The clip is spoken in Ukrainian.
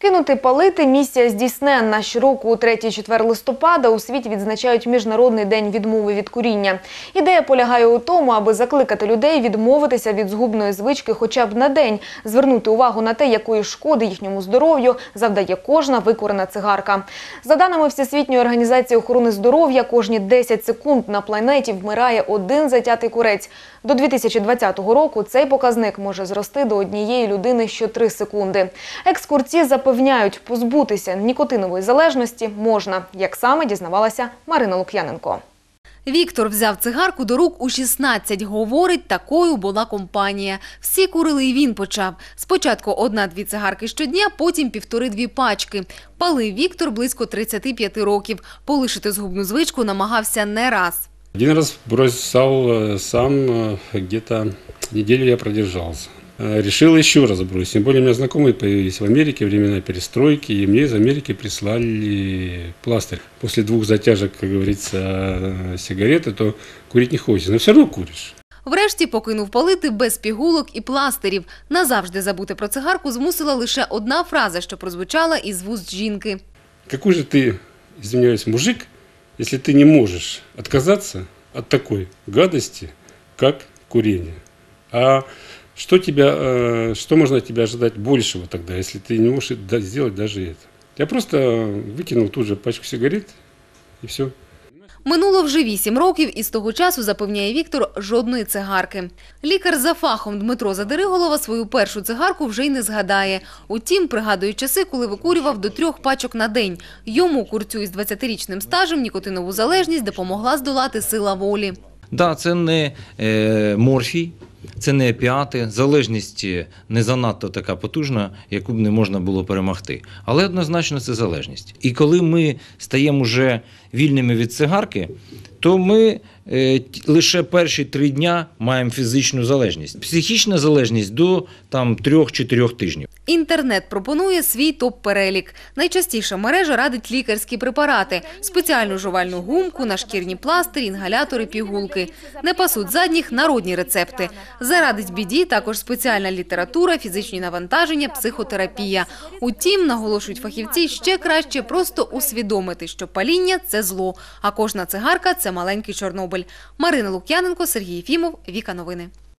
Кинути палити місія здійсненна. Щороку у 3-4 листопада у світі відзначають Міжнародний день відмови від куріння. Ідея полягає у тому, аби закликати людей відмовитися від згубної звички хоча б на день, звернути увагу на те, якої шкоди їхньому здоров'ю завдає кожна викорена цигарка. За даними Всесвітньої організації охорони здоров'я, кожні 10 секунд на планеті вмирає один затятий курець. До 2020 року цей показник може зрости до однієї людини що 3 секунди. Екскурсії запитали, запевняють, позбутися нікотинової залежності можна, як саме дізнавалася Марина Лук'яненко. Віктор взяв цигарку до рук у 16. Говорить, такою була компанія. Всі курили, і він почав. Спочатку одна-дві цигарки щодня, потім півтори-дві пачки. Палив Віктор близько 35 років. Полишити згубну звичку намагався не раз. Один раз бросив е, сам, е, десь неділю я продержався. Э, решил еще раз бросить. Тем более у меня знакомые появились в Америке времена перестройки, и мне из Америки прислали пластырь. После двух затяжек, как говорится, э, сигареты, то курить не хочется, но все равно куришь. Врешті покинув палити без пігулок і пластирів. Назавжди забути про цигарку змусила лише одна фраза, що прозвучала із вуст жінки. Какой же ти, извиняюсь, мужик, якщо ти не можеш відказатися від такої гадості, як курення? А Что, тебя, э, что можно от тебя ожидать большего тогда, если ты не можешь сделать даже это? Я просто викинув тут же пачку сигарет і все. Минуло вже вісім років, і з того часу запевняє Віктор жодної цигарки. Лікар за фахом Дмитро Задириголова свою першу цигарку вже й не згадає. Утім, пригадує часи, коли викурював до трьох пачок на день. Йому курцю із 20-річним стажем нікотинову залежність допомогла здолати сила волі. Так, да, це не е, морфій. Це не опіати, залежність не занадто така потужна, яку б не можна було перемогти. Але однозначно це залежність. І коли ми стаємо вже вільними від цигарки, то ми Е, лише перші три дня маємо фізичну залежність. Психічна залежність до там трьох-чотирьох тижнів. Інтернет пропонує свій топ-перелік. Найчастіше мережа радить лікарські препарати, спеціальну жувальну гумку, нашкірні пластирі, інгалятори, пігулки. Не пасуть задніх народні рецепти. Зарадить біді також спеціальна література, фізичні навантаження, психотерапія. Утім, наголошують фахівці, ще краще просто усвідомити, що паління це зло, а кожна цигарка це маленький Чорнобиль. Марина Лук'яненко, Сергій Фімов, Віка Новини.